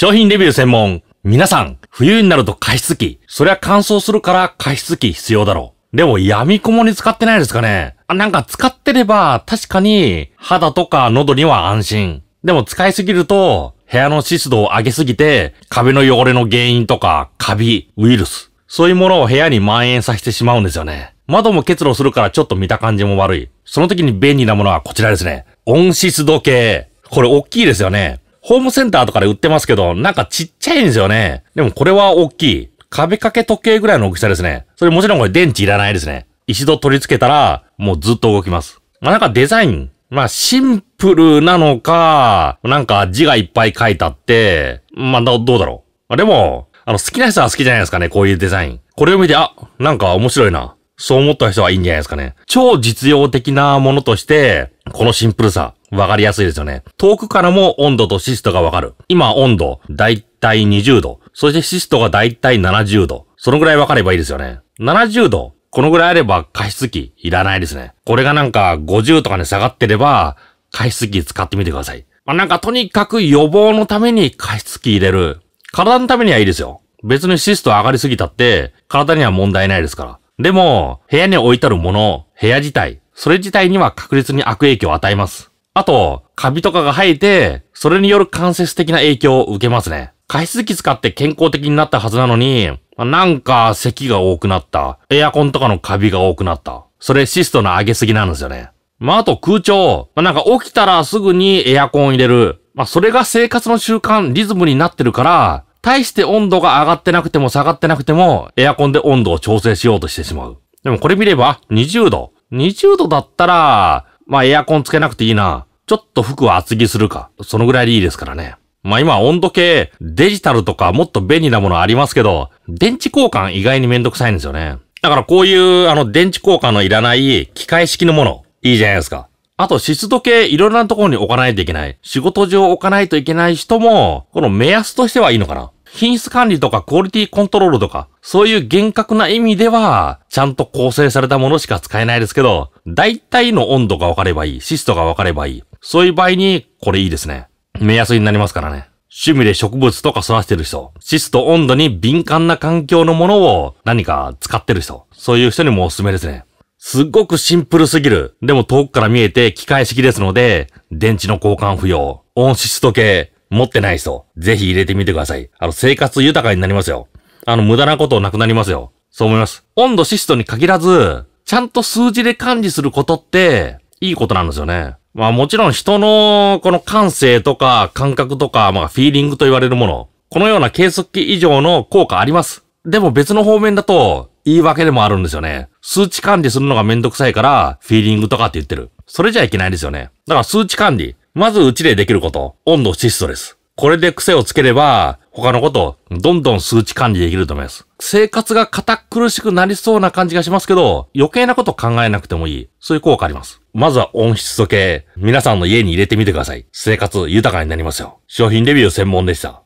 商品レビュー専門。皆さん、冬になると加湿器。そりゃ乾燥するから加湿器必要だろう。でも、闇雲に使ってないですかねあなんか使ってれば、確かに、肌とか喉には安心。でも使いすぎると、部屋の湿度を上げすぎて、壁の汚れの原因とか、カビ、ウイルス。そういうものを部屋に蔓延させてしまうんですよね。窓も結露するからちょっと見た感じも悪い。その時に便利なものはこちらですね。温湿度計。これ大きいですよね。ホームセンターとかで売ってますけど、なんかちっちゃいんですよね。でもこれは大きい。壁掛け時計ぐらいの大きさですね。それもちろんこれ電池いらないですね。一度取り付けたら、もうずっと動きます。まあなんかデザイン。まあシンプルなのか、なんか字がいっぱい書いてあって、まあどうだろう。まあでも、あの好きな人は好きじゃないですかね、こういうデザイン。これを見て、あ、なんか面白いな。そう思った人はいいんじゃないですかね。超実用的なものとして、このシンプルさ。わかりやすいですよね。遠くからも温度とシストがわかる。今温度、だいたい20度。そしてシストがだいたい70度。そのぐらいわかればいいですよね。70度。このぐらいあれば加湿器いらないですね。これがなんか50とかに下がってれば、加湿器使ってみてください。まあ、なんかとにかく予防のために加湿器入れる。体のためにはいいですよ。別にシスト上がりすぎたって、体には問題ないですから。でも、部屋に置いてあるもの、部屋自体、それ自体には確実に悪影響を与えます。あと、カビとかが生えて、それによる間接的な影響を受けますね。加湿器使って健康的になったはずなのに、なんか咳が多くなった。エアコンとかのカビが多くなった。それシストの上げすぎなんですよね。まあ、あと空調。まあ、なんか起きたらすぐにエアコン入れる。まあ、それが生活の習慣、リズムになってるから、対して温度が上がってなくても下がってなくても、エアコンで温度を調整しようとしてしまう。でもこれ見れば、20度。20度だったら、まあ、エアコンつけなくていいな。ちょっと服は厚着するか、そのぐらいでいいですからね。まあ今温度計、デジタルとかもっと便利なものありますけど、電池交換意外にめんどくさいんですよね。だからこういうあの電池交換のいらない機械式のもの、いいじゃないですか。あと湿度計いろいろなところに置かないといけない。仕事上置かないといけない人も、この目安としてはいいのかな。品質管理とかクオリティコントロールとか、そういう厳格な意味では、ちゃんと構成されたものしか使えないですけど、大体の温度が分かればいい、湿度が分かればいい。そういう場合に、これいいですね。目安になりますからね。趣味で植物とか育ててる人、湿度温度に敏感な環境のものを何か使ってる人、そういう人にもおすすめですね。すっごくシンプルすぎる。でも遠くから見えて機械式ですので、電池の交換不要、温湿度計、持ってない人、ぜひ入れてみてください。あの、生活豊かになりますよ。あの、無駄なことなくなりますよ。そう思います。温度湿度に限らず、ちゃんと数字で管理することって、いいことなんですよね。まあもちろん人のこの感性とか感覚とか、まあフィーリングと言われるもの、このような計測器以上の効果あります。でも別の方面だと言い訳でもあるんですよね。数値管理するのがめんどくさいから、フィーリングとかって言ってる。それじゃいけないですよね。だから数値管理。まずうちでできること。温度質素です。これで癖をつければ、他のこと、どんどん数値管理できると思います。生活が堅苦しくなりそうな感じがしますけど、余計なこと考えなくてもいい。そういう効果あります。まずは温室時計、皆さんの家に入れてみてください。生活豊かになりますよ。商品レビュー専門でした。